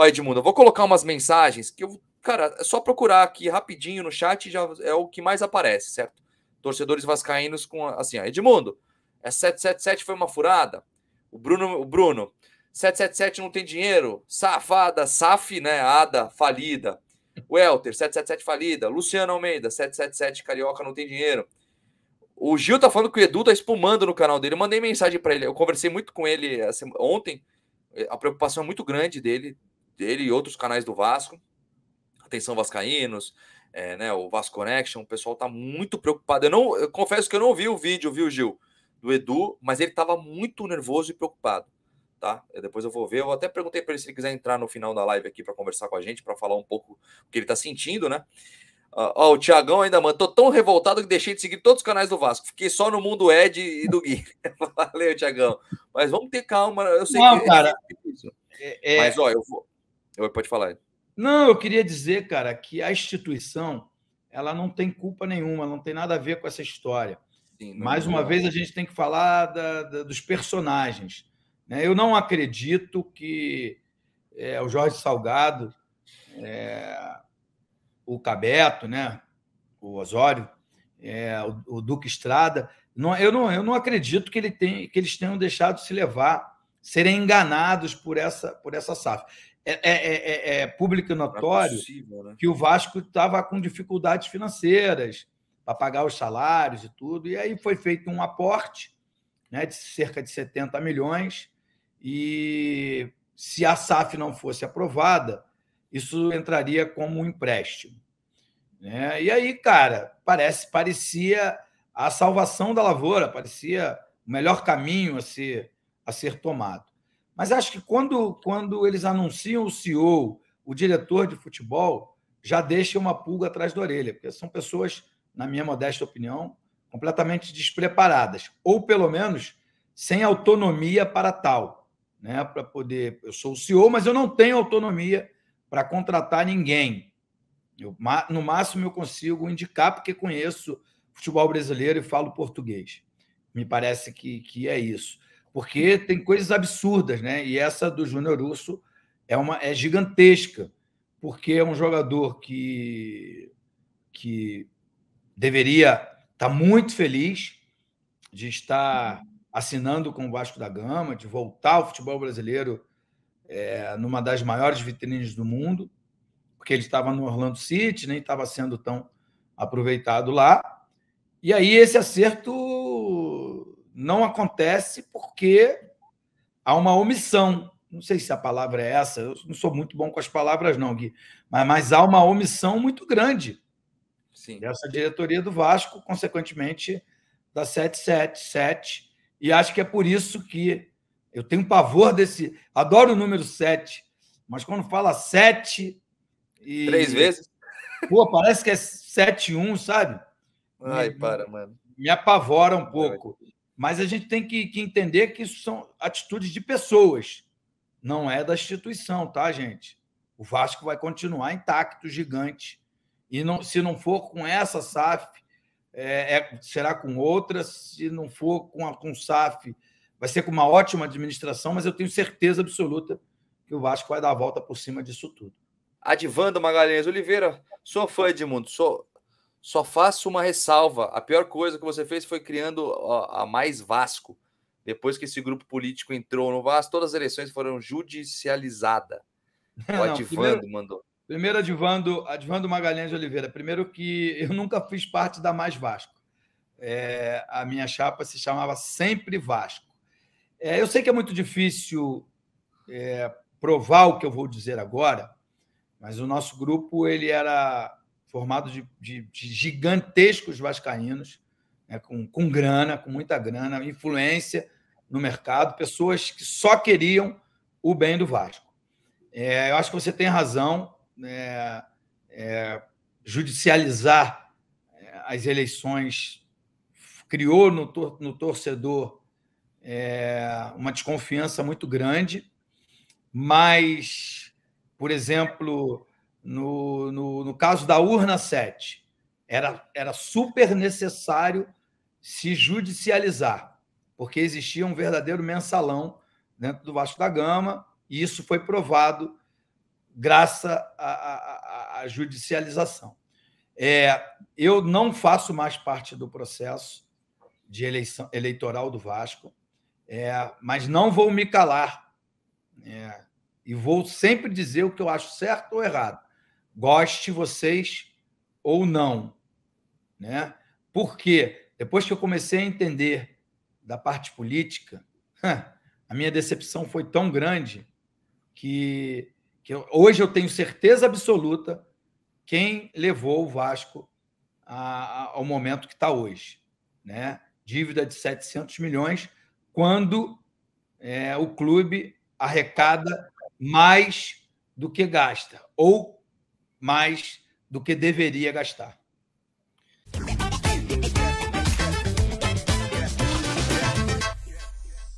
Ó, Edmundo, eu vou colocar umas mensagens que eu, cara, é só procurar aqui rapidinho no chat, já é o que mais aparece, certo? Torcedores vascaínos com assim, ó, Edmundo, é 777 foi uma furada. O Bruno, o Bruno, 777 não tem dinheiro, safada, saf, né, ada, falida. O Elter, 777 falida. Luciano Almeida, 777 carioca não tem dinheiro. O Gil tá falando que o Edu tá espumando no canal dele. Eu mandei mensagem para ele. Eu conversei muito com ele assim, ontem. A preocupação é muito grande dele ele e outros canais do Vasco. Atenção Vascaínos, é, né, o Vasco Connection, o pessoal tá muito preocupado. Eu, não, eu confesso que eu não vi o vídeo, viu, Gil, do Edu, mas ele estava muito nervoso e preocupado, tá? Eu, é, depois eu vou ver. Eu até perguntei para ele se ele quiser entrar no final da live aqui para conversar com a gente, para falar um pouco o que ele tá sentindo, né? Ó, ó o Tiagão ainda manda. Tô tão revoltado que deixei de seguir todos os canais do Vasco. Fiquei só no mundo Ed e do Gui. Valeu, Tiagão. Mas vamos ter calma. Eu sei não, que é cara. É, é... Mas, ó, eu vou, pode falar. Não, eu queria dizer, cara, que a instituição ela não tem culpa nenhuma, não tem nada a ver com essa história. Sim, Mais uma vez, a gente tem que falar da, da, dos personagens. Né? Eu não acredito que é, o Jorge Salgado, é, o Cabeto, né? o Osório, é, o, o, Duque Estrada, não, eu, não, eu não acredito que, ele tem, que eles tenham deixado se levar, serem enganados por essa, por essa safra. É é, é, é, é público e é notório possível, né? que o Vasco estava com dificuldades financeiras para pagar os salários e tudo. E aí foi feito um aporte né, de cerca de 70 milhões. E se a SAF não fosse aprovada, isso entraria como um empréstimo. Né? E aí, cara, parece parecia a salvação da lavoura, parecia o melhor caminho a ser, a ser tomado. Mas acho que quando, quando eles anunciam o CEO, o diretor de futebol, já deixa uma pulga atrás da orelha, porque são pessoas, na minha modesta opinião, completamente despreparadas, ou pelo menos sem autonomia para tal, né? Para poder, eu sou o CEO, mas eu não tenho autonomia para contratar ninguém. Eu, no máximo eu consigo indicar porque conheço futebol brasileiro e falo português. Me parece que, que é isso porque tem coisas absurdas, né? E essa do Júnior Urso é uma é gigantesca, porque é um jogador que que deveria estar tá muito feliz de estar assinando com o Vasco da Gama, de voltar ao futebol brasileiro é, numa das maiores vitrines do mundo, porque ele estava no Orlando City, nem né? estava sendo tão aproveitado lá. E aí esse acerto não acontece porque há uma omissão. Não sei se a palavra é essa, eu não sou muito bom com as palavras, não, Gui, mas, mas há uma omissão muito grande Sim. dessa diretoria do Vasco, consequentemente da 777. E acho que é por isso que eu tenho pavor desse. Adoro o número 7, mas quando fala 7. E... Três vezes? Pô, parece que é 7-1, sabe? Ai, me, para, mano. Me apavora um pouco. Ai. Mas a gente tem que, que entender que isso são atitudes de pessoas, não é da instituição, tá, gente? O Vasco vai continuar intacto, gigante. E não, se não for com essa SAF, é, é, será com outra. Se não for com a com SAF, vai ser com uma ótima administração, mas eu tenho certeza absoluta que o Vasco vai dar a volta por cima disso tudo. Advanda Magalhães Oliveira, sou fã de mundo, sou só faço uma ressalva. A pior coisa que você fez foi criando a, a mais Vasco. Depois que esse grupo político entrou no Vasco, todas as eleições foram judicializadas. O Não, Adivando primeiro, mandou. Primeiro, Adivando, Adivando Magalhães de Oliveira. Primeiro que eu nunca fiz parte da Mais Vasco. É, a minha chapa se chamava Sempre Vasco. É, eu sei que é muito difícil é, provar o que eu vou dizer agora, mas o nosso grupo ele era formado de, de, de gigantescos vascaínos, né, com, com grana, com muita grana, influência no mercado, pessoas que só queriam o bem do Vasco. É, eu acho que você tem razão. Né, é, judicializar é, as eleições criou no, tor no torcedor é, uma desconfiança muito grande, mas, por exemplo, no, no, no caso da urna 7, era, era super necessário se judicializar, porque existia um verdadeiro mensalão dentro do Vasco da Gama, e isso foi provado graças à, à judicialização. É, eu não faço mais parte do processo de eleição eleitoral do Vasco, é, mas não vou me calar é, e vou sempre dizer o que eu acho certo ou errado. Goste vocês ou não, né? Porque depois que eu comecei a entender da parte política, a minha decepção foi tão grande que, que eu, hoje eu tenho certeza absoluta quem levou o Vasco a, a, ao momento que está hoje. Né? Dívida de 700 milhões, quando é, o clube arrecada mais do que gasta, ou mais do que deveria gastar.